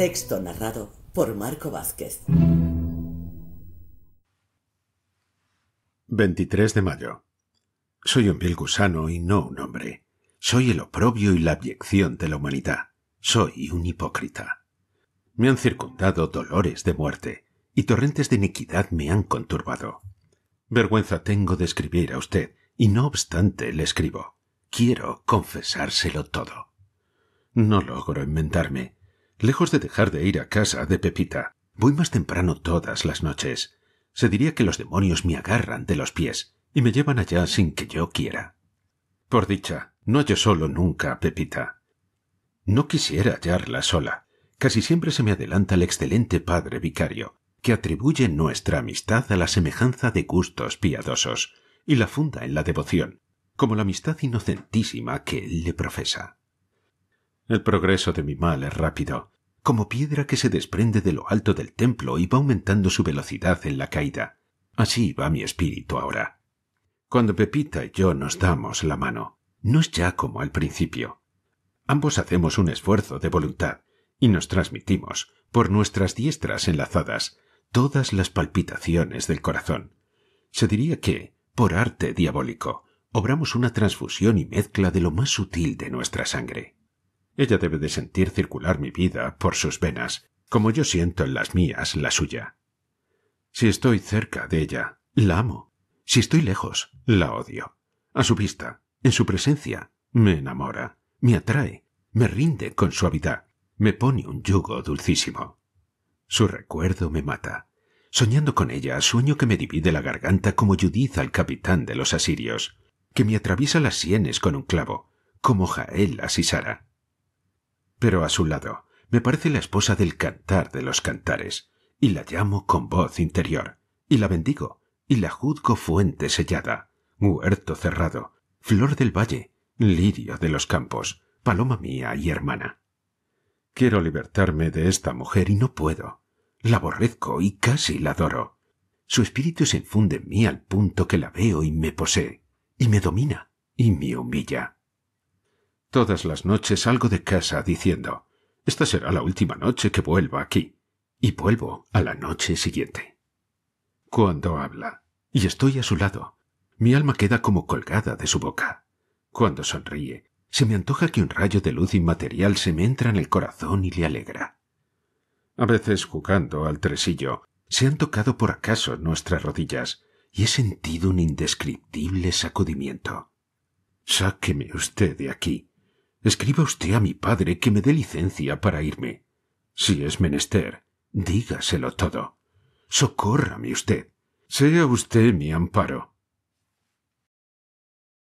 Texto narrado por Marco Vázquez. 23 de mayo. Soy un vil gusano y no un hombre. Soy el oprobio y la abyección de la humanidad. Soy un hipócrita. Me han circundado dolores de muerte y torrentes de iniquidad me han conturbado. Vergüenza tengo de escribir a usted y no obstante le escribo. Quiero confesárselo todo. No logro inventarme Lejos de dejar de ir a casa de Pepita, voy más temprano todas las noches. Se diría que los demonios me agarran de los pies y me llevan allá sin que yo quiera. Por dicha, no hallo solo nunca Pepita. No quisiera hallarla sola. Casi siempre se me adelanta el excelente padre vicario, que atribuye nuestra amistad a la semejanza de gustos piadosos y la funda en la devoción, como la amistad inocentísima que él le profesa. El progreso de mi mal es rápido, como piedra que se desprende de lo alto del templo y va aumentando su velocidad en la caída. Así va mi espíritu ahora. Cuando Pepita y yo nos damos la mano, no es ya como al principio. Ambos hacemos un esfuerzo de voluntad y nos transmitimos, por nuestras diestras enlazadas, todas las palpitaciones del corazón. Se diría que, por arte diabólico, obramos una transfusión y mezcla de lo más sutil de nuestra sangre. Ella debe de sentir circular mi vida por sus venas, como yo siento en las mías la suya. Si estoy cerca de ella, la amo. Si estoy lejos, la odio. A su vista, en su presencia, me enamora, me atrae, me rinde con suavidad, me pone un yugo dulcísimo. Su recuerdo me mata. Soñando con ella, sueño que me divide la garganta como Judith al capitán de los asirios, que me atraviesa las sienes con un clavo, como Jael a Sisara, pero a su lado me parece la esposa del cantar de los cantares, y la llamo con voz interior, y la bendigo, y la juzgo fuente sellada, huerto cerrado, flor del valle, lirio de los campos, paloma mía y hermana. Quiero libertarme de esta mujer y no puedo. La aborrezco y casi la adoro. Su espíritu se infunde en mí al punto que la veo y me posee, y me domina, y me humilla. Todas las noches salgo de casa diciendo, esta será la última noche que vuelva aquí, y vuelvo a la noche siguiente. Cuando habla, y estoy a su lado, mi alma queda como colgada de su boca. Cuando sonríe, se me antoja que un rayo de luz inmaterial se me entra en el corazón y le alegra. A veces jugando al tresillo, se han tocado por acaso nuestras rodillas y he sentido un indescriptible sacudimiento. Sáqueme usted de aquí, Escriba usted a mi padre que me dé licencia para irme. Si es menester, dígaselo todo. Socórrame usted. Sea usted mi amparo.